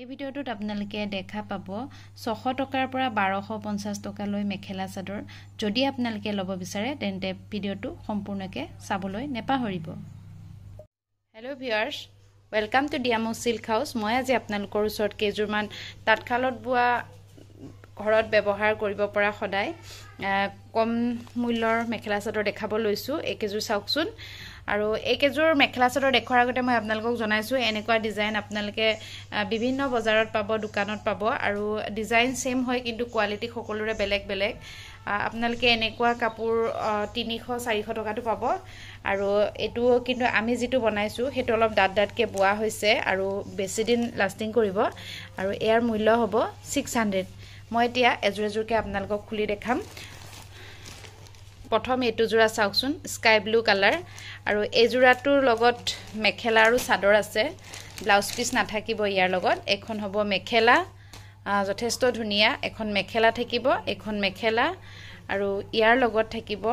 এই ভিডিঅ'টোত আপোনালোকে দেখা পাব ছশ টকাৰ পৰা বাৰশ পঞ্চাছ টকালৈ মেখেলা চাদৰ যদি আপোনালোকে ল'ব বিচাৰে তেন্তে ভিডিঅ'টো সম্পূৰ্ণকৈ চাবলৈ নেপাহৰিব hello' viewers welcome to Diyamu silk house মই আজি আপোনালোকৰ ওচৰত কেইযোৰমান তাঁতশালত বোৱা ঘৰত ব্যৱহাৰ কৰিব পৰা সদায় কম মূল্যৰ মেখেলা চাদৰ দেখাব লৈছোঁ এইকেইযোৰ চাওকচোন আৰু এইকেইযোৰ মেখেলা চাদৰ দেখুৱাৰ আগতে মই আপোনালোকক জনাইছোঁ এনেকুৱা ডিজাইন আপোনালোকে বিভিন্ন বজাৰত পাব দোকানত পাব আৰু ডিজাইন ছেম হয় কিন্তু কোৱালিটি সকলোৰে বেলেগ বেলেগ আপোনালোকে এনেকুৱা কাপোৰ তিনিশ চাৰিশ টকাটো পাব আৰু এইটো কিন্তু আমি যিটো বনাইছোঁ সেইটো অলপ ডাঠ ডাঠকৈ বোৱা হৈছে আৰু বেছিদিন লাষ্টিং কৰিব আৰু ইয়াৰ মূল্য হ'ব ছিক্স হাণ্ড্ৰেড মই এতিয়া এযোৰ এযোৰকৈ আপোনালোকক খুলি দেখাম প্ৰথম এইটো যোৰা চাওকচোন স্কাই ব্লু কালাৰ আৰু এইযোৰাটোৰ লগত মেখেলা আৰু চাদৰ আছে ব্লাউজ পিচ নাথাকিব ইয়াৰ লগত এখন হ'ব মেখেলা যথেষ্ট ধুনীয়া এখন মেখেলা থাকিব এখন মেখেলা আৰু ইয়াৰ লগত থাকিব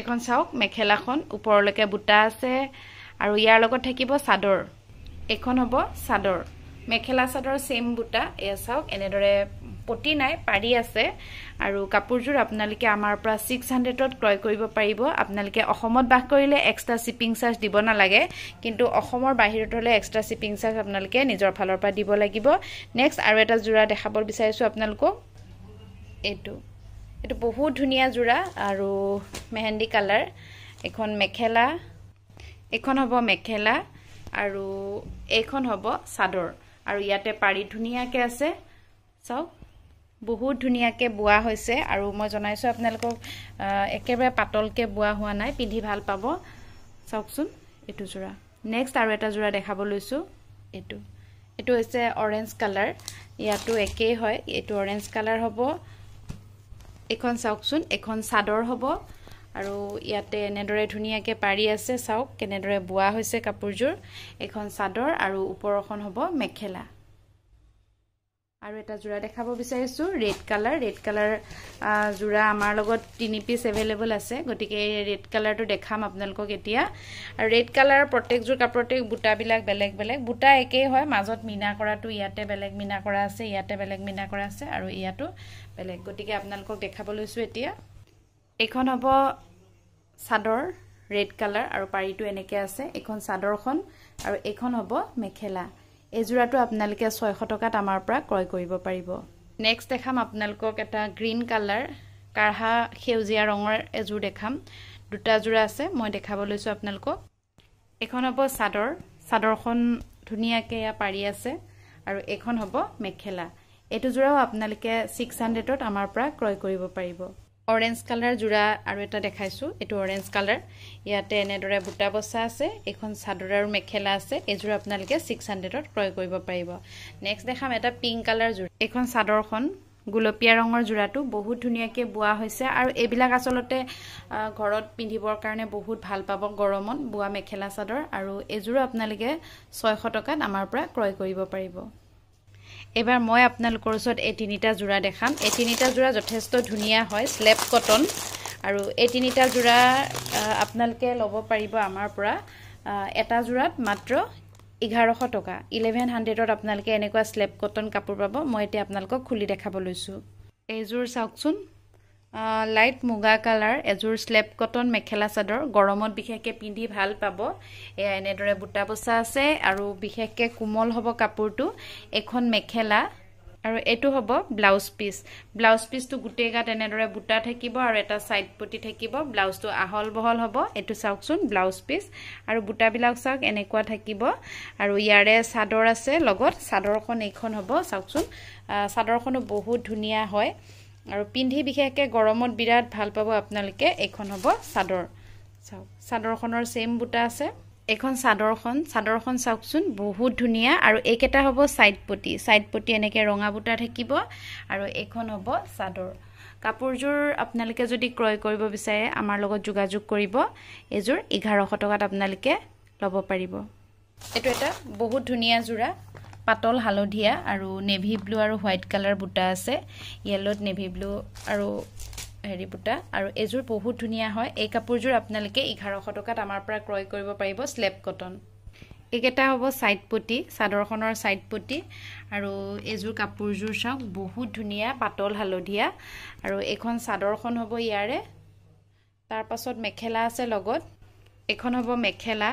এখন চাওক মেখেলাখন ওপৰলৈকে বুটা আছে আৰু ইয়াৰ লগত থাকিব চাদৰ এখন হ'ব চাদৰ মেখেলা চাদৰ ছেম বুটা এয়া চাওক এনেদৰে পতি নাই পাৰি আছে আৰু কাপোৰযোৰ আপোনালোকে আমাৰ পৰা ছিক্স হাণ্ড্ৰেডত ক্ৰয় কৰিব পাৰিব আপোনালোকে অসমত বাস কৰিলে এক্সট্ৰা শ্বিপিং চাৰ্জ দিব নালাগে কিন্তু অসমৰ বাহিৰত হ'লে এক্সট্ৰা শ্বিপিং চাৰ্জ আপোনালোকে নিজৰ ফালৰ পৰা দিব লাগিব নেক্সট আৰু এটা যোৰা দেখাব বিচাৰিছোঁ আপোনালোকক এইটো এইটো বহুত ধুনীয়া যোৰা আৰু মেহেন্দি কালাৰ এইখন মেখেলা এইখন হ'ব মেখেলা আৰু এইখন হ'ব চাদৰ আৰু ইয়াতে পাৰি ধুনীয়াকৈ আছে চাওক বহুত ধুনীয়াকৈ বোৱা হৈছে আৰু মই জনাইছোঁ আপোনালোকক একেবাৰে পাতলকৈ বোৱা হোৱা নাই পিন্ধি ভাল পাব চাওকচোন এইটো যোৰা নেক্সট আৰু এটা যোৰা দেখাব লৈছোঁ এইটো এইটো হৈছে অৰেঞ্জ কালাৰ ইয়াতো একেই হয় এইটো অৰেঞ্জ কালাৰ হ'ব এইখন চাওকচোন এখন চাদৰ হ'ব আৰু ইয়াতে এনেদৰে ধুনীয়াকৈ পাৰি আছে চাওক কেনেদৰে বোৱা হৈছে কাপোৰযোৰ এখন চাদৰ আৰু ওপৰখন হ'ব মেখেলা আৰু এটা যোৰা দেখাব বিচাৰিছোঁ ৰেড কালাৰ ৰেড কালাৰ যোৰা আমাৰ লগত তিনি পিচ এভেইলেবল আছে গতিকে এই ৰেড কালাৰটো দেখাম আপোনালোকক এতিয়া আৰু ৰেড কালাৰৰ প্ৰত্যেকযোৰ কাপোৰতে বুটাবিলাক বেলেগ বেলেগ বুটা একেই হয় মাজত মিনা কৰাটো ইয়াতে বেলেগ মিনা কৰা আছে ইয়াতে বেলেগ মিনা কৰা আছে আৰু ইয়াতো বেলেগ গতিকে আপোনালোকক দেখাব লৈছোঁ এতিয়া এইখন হ'ব চাদৰ ৰেড কালাৰ আৰু পাৰিটো এনেকৈ আছে এইখন চাদৰখন আৰু এইখন হ'ব মেখেলা এযোৰাটো আপোনালোকে ছয়শ টকাত আমাৰ পৰা ক্ৰয় কৰিব পাৰিব নেক্সট দেখাম আপোনালোকক এটা গ্ৰীণ কালাৰ কাঢ়া সেউজীয়া ৰঙৰ এযোৰ দেখাম দুটা যোৰা আছে মই দেখাব লৈছোঁ আপোনালোকক এখন হ'ব চাদৰ চাদৰখন ধুনীয়াকৈ এয়া পাৰি আছে আৰু এখন হ'ব মেখেলা এইটো যোৰাও আপোনালোকে ছিক্স হাণ্ড্ৰেডত আমাৰ পৰা ক্ৰয় কৰিব পাৰিব অৰেঞ্জ কালাৰ যোৰা আৰু এটা দেখাইছোঁ এইটো অৰেঞ্জ কালাৰ ইয়াতে এনেদৰে বুটা বচা আছে এইখন চাদৰ আৰু মেখেলা আছে এইযোৰ আপোনালোকে ছিক্স হাণ্ড্ৰেডত ক্ৰয় কৰিব পাৰিব নেক্সট দেখাম এটা পিংক কালাৰ যোৰা এইখন চাদৰখন গোলপীয়া ৰঙৰ যোৰাটো বহুত ধুনীয়াকৈ বোৱা হৈছে আৰু এইবিলাক আচলতে ঘৰত পিন্ধিবৰ কাৰণে বহুত ভাল পাব গৰমত বোৱা মেখেলা চাদৰ আৰু এইযোৰো আপোনালোকে ছয়শ টকাত আমাৰ পৰা ক্ৰয় কৰিব পাৰিব এবাৰ মই আপোনালোকৰ ওচৰত এই তিনিটা যোৰা দেখাম এই তিনিটা যোৰা যথেষ্ট ধুনীয়া হয় শ্লেপ কটন আৰু এই তিনিটা যোৰা আপোনালোকে ল'ব পাৰিব আমাৰ পৰা এটা যোৰাত মাত্ৰ এঘাৰশ টকা ইলেভেন হাণ্ড্ৰেডত আপোনালোকে এনেকুৱা শ্লেপ কটন কাপোৰ পাব মই এতিয়া আপোনালোকক খুলি দেখাব লৈছোঁ এইযোৰ চাওকচোন লাইট মুগা কালাৰ এযোৰ শ্লেপ কটন মেখেলা চাদৰ গৰমত বিশেষকৈ পিন্ধি ভাল পাব এয়া এনেদৰে বুটা বচা আছে আৰু বিশেষকৈ কোমল হ'ব কাপোৰটো এখন মেখেলা আৰু এইটো হ'ব ব্লাউজ পিচ ব্লাউজ পিচটো গোটেই গাত এনেদৰে বুটা থাকিব আৰু এটা ছাইড পতি থাকিব ব্লাউজটো আহল বহল হ'ব এইটো চাওকচোন ব্লাউজ পিচ আৰু বুটাবিলাক চাওক এনেকুৱা থাকিব আৰু ইয়াৰে চাদৰ আছে লগত চাদৰখন এইখন হ'ব চাওকচোন চাদৰখনো বহুত ধুনীয়া হয় আৰু পিন্ধি বিশেষকৈ গৰমত বিৰাট ভাল পাব আপোনালোকে এইখন হ'ব চাদৰ চাওক চাদৰখনৰ ছেম বুটা আছে এইখন চাদৰখন চাদৰখন চাওকচোন বহুত ধুনীয়া আৰু একেটা হ'ব ছাইড পটি ছাইড পটি এনেকৈ ৰঙা বুটা থাকিব আৰু এইখন হ'ব চাদৰ কাপোৰযোৰ আপোনালোকে যদি ক্ৰয় কৰিব বিচাৰে আমাৰ লগত যোগাযোগ কৰিব এইযোৰ এঘাৰশ টকাত আপোনালোকে ল'ব পাৰিব এইটো এটা বহুত ধুনীয়া যোৰা পাতল হালধীয়া আৰু নেভি ব্লু আৰু হোৱাইট কালাৰ বুটা আছে য়েল'ত নেভি ব্লু আৰু হেৰি বুটা আৰু এযোৰ বহুত ধুনীয়া হয় এই কাপোৰযোৰ আপোনালোকে এঘাৰশ টকাত আমাৰ পৰা ক্ৰয় কৰিব পাৰিব শ্লেপ কটন এইকেইটা হ'ব ছাইড পতি চাদৰখনৰ ছাইড পতি আৰু এইযোৰ কাপোৰযোৰ চাওক বহুত ধুনীয়া পাতল হালধীয়া আৰু এইখন চাদৰখন হ'ব ইয়াৰে তাৰপাছত মেখেলা আছে লগত এইখন হ'ব মেখেলা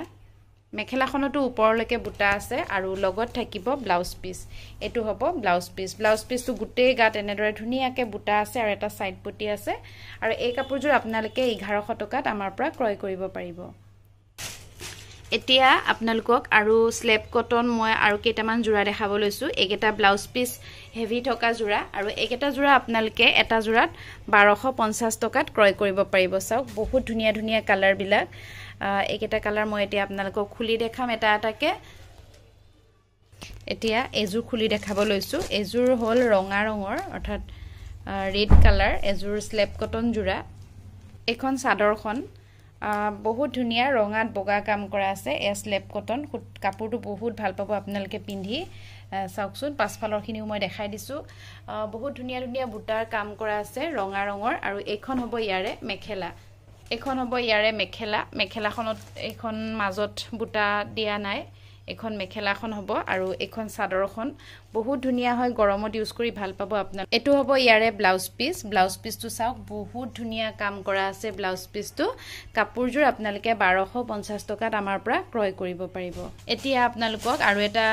মেখেলাখনতো ওপৰলৈকে বুটা আছে আৰু লগত থাকিব ব্লাউজ পিচ এইটো হ'ব ব্লাউজ পিচ ব্লাউজ পিচটো গোটেই গাত এনেদৰে ধুনীয়াকৈ বুটা আছে আৰু এটা ছাইড পুটি আছে আৰু এই কাপোৰযোৰ আপোনালোকে এঘাৰশ টকাত আমাৰ পৰা ক্ৰয় কৰিব পাৰিব এতিয়া আপোনালোকক আৰু শ্লেপ কটন মই আৰু কেইটামান যোৰা দেখাব লৈছোঁ এইকেইটা ব্লাউজ পিচ হেভি থকা যোৰা আৰু এইকেইটা যোৰা আপোনালোকে এটা যোৰাত বাৰশ পঞ্চাছ টকাত ক্ৰয় কৰিব পাৰিব চাওক বহুত ধুনীয়া ধুনীয়া কালাৰবিলাক এইকেইটা কালাৰ মই এতিয়া আপোনালোকক খুলি দেখাম এটা এটাকৈ এতিয়া এযোৰ খুলি দেখাব লৈছোঁ এযোৰ হ'ল ৰঙা ৰঙৰ অৰ্থাৎ ৰেড কালাৰ এযোৰ শ্লেপ কটন যোৰা এইখন চাদৰখন বহুত ধুনীয়া ৰঙাত বগা কাম কৰা আছে এয়া শ্লেপ কটন কাপোৰটো বহুত ভাল পাব আপোনালোকে পিন্ধি চাওকচোন পাছফালৰখিনিও মই দেখাই দিছোঁ বহুত ধুনীয়া ধুনীয়া বুটাৰ কাম কৰা আছে ৰঙা ৰঙৰ আৰু এইখন হ'ব ইয়াৰে মেখেলা এখন হ'ব ইয়াৰে মেখেলা মেখেলাখনত এইখন মাজত বুটা দিয়া নাই এখন মেখেলাখন হ'ব আৰু এখন চাদৰখন বহুত ধুনীয়া হয় গৰমত ইউজ কৰি ভাল পাব আপোনাৰ এইটো হ'ব ইয়াৰে ব্লাউজ পিচ ব্লাউজ পিচটো চাওক বহুত ধুনীয়া কাম কৰা আছে ব্লাউজ পিচটো কাপোৰযোৰ আপোনালোকে বাৰশ পঞ্চাছ টকাত আমাৰ পৰা ক্ৰয় কৰিব পাৰিব এতিয়া আপোনালোকক আৰু এটা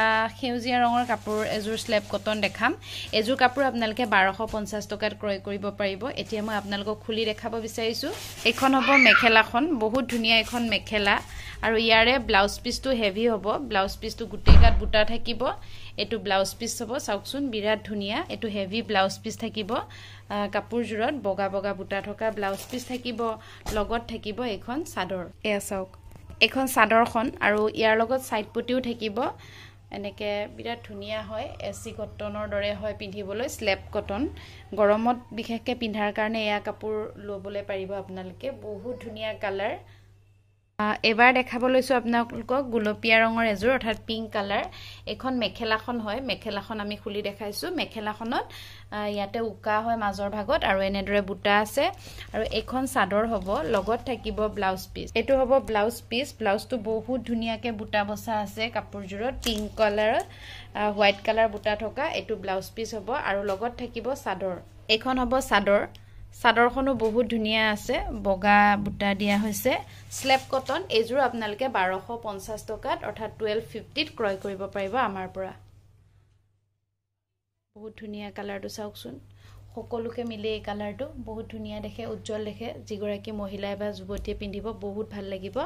সেউজীয়া ৰঙৰ কাপোৰ এযোৰ শ্লেপ কটন দেখাম এযোৰ কাপোৰ আপোনালোকে বাৰশ পঞ্চাছ টকাত ক্ৰয় কৰিব পাৰিব এতিয়া মই আপোনালোকক খুলি দেখাব বিচাৰিছোঁ এইখন হ'ব মেখেলাখন বহুত ধুনীয়া এখন মেখেলা আৰু ইয়াৰে ব্লাউজ পিচটো হেভি হ'ব ব্লাউজ পিচটো গোটেই বুটা থাকিব এইটো ব্লাউজ পিচ হ'ব চাওকচোন বিৰাট ধুনীয়া এইটো হেভি ব্লাউজ পিচ থাকিব কাপোৰযোৰত বগা বগা বুটা থকা ব্লাউজ পিচ থাকিব লগত থাকিব এইখন চাদৰ এয়া চাওক এইখন চাদৰখন আৰু ইয়াৰ লগত ছাইড পুটিও থাকিব এনেকৈ বিৰাট ধুনীয়া হয় এ চি কটনৰ দৰে হয় পিন্ধিবলৈ শ্লেপ কটন গৰমত বিশেষকৈ পিন্ধাৰ কাৰণে এয়া কাপোৰ ল'বলৈ পাৰিব আপোনালোকে বহুত ধুনীয়া কালাৰ এবাৰ দেখাব লৈছোঁ আপোনালোকক গোলপীয়া ৰঙৰ এযোৰ অৰ্থাৎ পিংক কালাৰ এইখন মেখেলাখন হয় মেখেলাখন আমি খুলি দেখাইছোঁ মেখেলাখনত ইয়াতে উকা হয় মাজৰ ভাগত আৰু এনেদৰে বুটা আছে আৰু এইখন চাদৰ হ'ব লগত থাকিব ব্লাউজ পিচ এইটো হ'ব ব্লাউজ পিচ ব্লাউজটো বহুত ধুনীয়াকৈ বুটা বচা আছে কাপোৰযোৰত পিংক কালাৰত হোৱাইট কালাৰ বুটা থকা এইটো ব্লাউজ পিচ হ'ব আৰু লগত থাকিব চাদৰ এইখন হ'ব চাদৰ চাদৰখনো বহুত ধুনীয়া আছে বগা বুটা দিয়া হৈছে শ্লেপ কটন এইযোৰ আপোনালোকে বাৰশ পঞ্চাছ টকাত অৰ্থাৎ টুৱেল্ভ ফিফটিত ক্ৰয় কৰিব পাৰিব আমাৰ পৰা বহুত ধুনীয়া কালাৰটো চাওকচোন সকলোকে মিলে এই কালাৰটো বহুত ধুনীয়া দেখে উজ্জ্বল দেখে যিগৰাকী মহিলাই বা যুৱতীয়ে পিন্ধিব বহুত ভাল লাগিব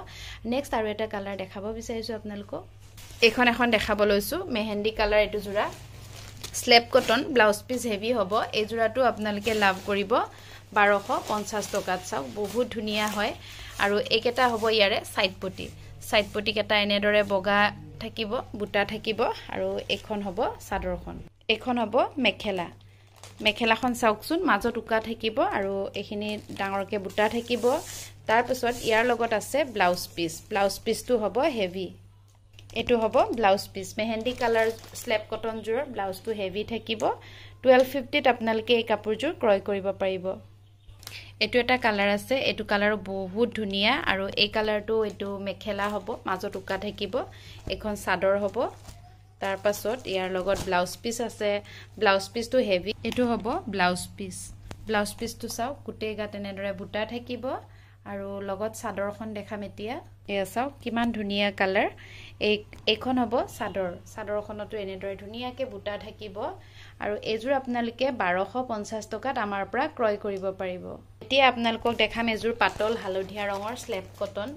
নেক্সট আৰু এটা কালাৰ দেখাব বিচাৰিছোঁ আপোনালোকক এইখন এখন দেখাব লৈছোঁ মেহেন্দি কালাৰ এইটো যোৰা শ্লেপ কটন ব্লাউজ পিচ হেভি হ'ব এইযোৰাটো আপোনালোকে লাভ কৰিব বাৰশ পঞ্চাছ টকাত চাওক বহুত ধুনীয়া হয় আৰু এইকেইটা হ'ব ইয়াৰে চাইডপটি চাইডপটিকেইটা এনেদৰে বগা থাকিব বুটা থাকিব আৰু এইখন হ'ব চাদৰখন এইখন হ'ব মেখেলা মেখেলাখন চাওকচোন মাজত উকা থাকিব আৰু এইখিনি ডাঙৰকৈ বুটা থাকিব তাৰপিছত ইয়াৰ লগত আছে ব্লাউজ পিচ ব্লাউজ পিচটো হ'ব হেভি এইটো হ'ব ব্লাউজ পিচ মেহেন্দি কালাৰ শ্লেপ কটনযোৰৰ ব্লাউজটো হেভি থাকিব টুৱেল্ভ ফিফটিত আপোনালোকে এই কাপোৰযোৰ ক্ৰয় কৰিব পাৰিব এইটো এটা কালাৰ আছে এইটো কালাৰ বহুত ধুনীয়া আৰু এই কালাৰটো এইটো মেখেলা হ'ব মাজত উকা থাকিব এখন চাদৰ হ'ব তাৰপাছত ইয়াৰ লগত ব্লাউজ পিচ আছে ব্লাউজ পিচটো হেভি এইটো হ'ব ব্লাউজ পিচ ব্লাউজ পিচটো চাওক গোটেই গাত এনেদৰে বুটা থাকিব আৰু লগত চাদৰখন দেখাম এতিয়া এয়া চাওক কিমান ধুনীয়া কালাৰ এই এইখন হ'ব চাদৰ চাদৰখনতো এনেদৰে ধুনীয়াকৈ বুটা থাকিব আৰু এইযোৰ আপোনালোকে বাৰশ পঞ্চাছ টকাত আমাৰ পৰা ক্ৰয় কৰিব পাৰিব এতিয়া আপোনালোকক দেখাম এযোৰ পাতল হালধীয়া ৰঙৰ শ্লেপ কটন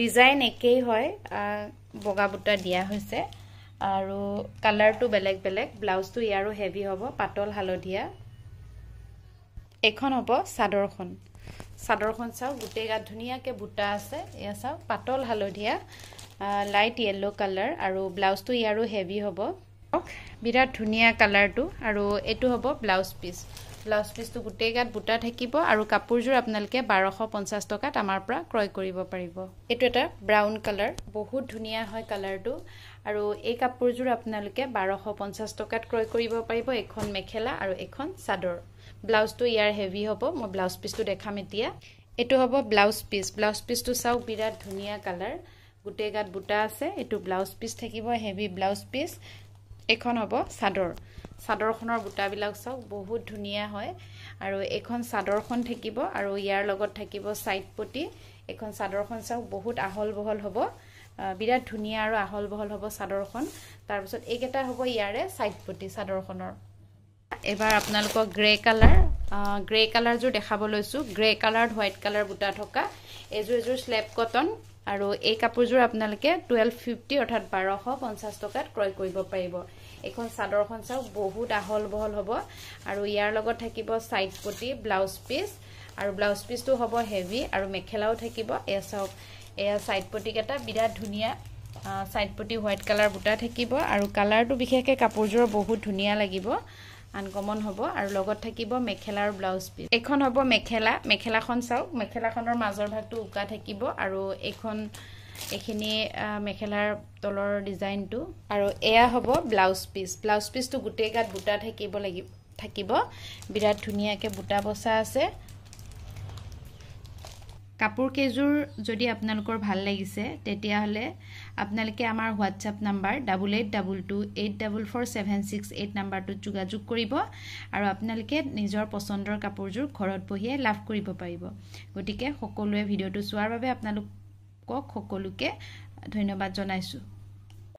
ডিজাইন একেই হয় বগা বুটা দিয়া হৈছে আৰু কালাৰটো বেলেগ বেলেগ ব্লাউজটো ইয়াৰো হেভি হ'ব পাতল হালধীয়া এখন হ'ব চাদৰখন চাদৰখন চাওক গোটেই গাত ধুনীয়াকৈ বুটা আছে এয়া চাওক পাতল হালধীয়া লাইট য়েল্ল' কালাৰ আৰু ব্লাউজটো ইয়াৰো হেভি হ'ব বিৰাট ধুনীয়া কালাৰটো আৰু এইটো হ'ব ব্লাউজ পিচ ব্লাউজ পিচটো গোটেই গাত বুটা থাকিব আৰু কাপোৰযোৰ আপোনালোকে বাৰশ পঞ্চাছ টকাত আমাৰ পৰা ক্ৰয় কৰিব পাৰিব এইটো এটা ব্ৰাউন কালাৰ বহুত ধুনীয়া হয় কালাৰটো আৰু এই কাপোৰযোৰ আপোনালোকে বাৰশ পঞ্চাছ টকাত ক্ৰয় কৰিব পাৰিব এখন মেখেলা আৰু এখন চাদৰ ব্লাউজটো ইয়াৰ হেভি হ'ব মই ব্লাউজ পিচটো দেখাম এতিয়া এইটো হ'ব ব্লাউজ পিচ ব্লাউজ পিচটো চাওক বিৰাট ধুনীয়া কালাৰ গোটেই গাত বুটা আছে এইটো ব্লাউজ পিচ থাকিব হেভি ব্লাউজ পিচ এখন হ'ব চাদৰ চাদৰখনৰ বুটাবিলাক চাওক বহুত ধুনীয়া হয় আৰু এখন চাদৰখন থাকিব আৰু ইয়াৰ লগত থাকিব চাইড পতি এখন চাদৰখন চাওক বহুত আহল বহল হ'ব বিৰাট ধুনীয়া আৰু আহল বহল হ'ব চাদৰখন তাৰপিছত এইকেইটা হ'ব ইয়াৰে চাইড পতি চাদৰখনৰ এবাৰ আপোনালোকৰ গ্ৰে কালাৰ গ্ৰে কালাৰযোৰ দেখাব লৈছোঁ গ্ৰে কালাৰ হোৱাইট কালাৰ বুটা থকা এযোৰ এযোৰ শ্লেপ কটন আৰু এই কাপোৰযোৰ আপোনালোকে টুৱেল্ভ ফিফটি অৰ্থাৎ বাৰশ পঞ্চাছ টকাত ক্ৰয় কৰিব পাৰিব এইখন চাদৰখন চাওক বহুত আহল বহল হ'ব আৰু ইয়াৰ লগত থাকিব ছাইড পটি ব্লাউজ পিচ আৰু ব্লাউজ পিচটো হ'ব হেভি আৰু মেখেলাও থাকিব এয়া চাওক এয়া ছাইড পটিকেইটা বিৰাট ধুনীয়া ছাইড পটি হোৱাইট কালাৰ বুটা থাকিব আৰু কালাৰটো বিশেষকৈ কাপোৰযোৰৰ বহুত ধুনীয়া লাগিব আনকমন হ'ব আৰু লগত থাকিব মেখেলা আৰু ব্লাউজ পিচ এইখন হ'ব মেখেলা মেখেলাখন চাওক মেখেলাখনৰ মাজৰ ভাগটো উকা থাকিব আৰু এইখন এইখিনি মেখেলাৰ তলৰ ডিজাইনটো আৰু এয়া হ'ব ব্লাউজ পিচ ব্লাউজ পিচটো গোটেই গাত বুটা থাকিব লাগিব থাকিব বিৰাট ধুনীয়াকৈ বুটা বচা আছে কাপোৰ কাপোৰকেইযোৰ যদি আপোনালোকৰ ভাল লাগিছে তেতিয়াহ'লে আপোনালোকে আমাৰ WhatsApp number double eight double two eight double four seven six eight নাম্বাৰটোত যোগাযোগ কৰিব আৰু আপোনালোকে নিজৰ পচন্দৰ কাপোৰযোৰ ঘৰত বহিয়ে লাভ কৰিব পাৰিব গতিকে সকলোৱে ভিডিঅ'টো চোৱাৰ বাবে আপোনালোকক সকলোকে ধন্যবাদ জনাইছোঁ